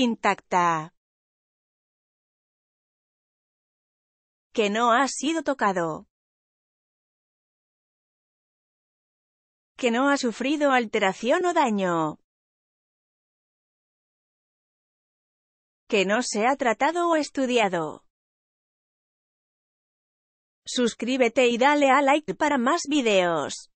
intacta. Que no ha sido tocado. Que no ha sufrido alteración o daño. Que no se ha tratado o estudiado. Suscríbete y dale a like para más videos.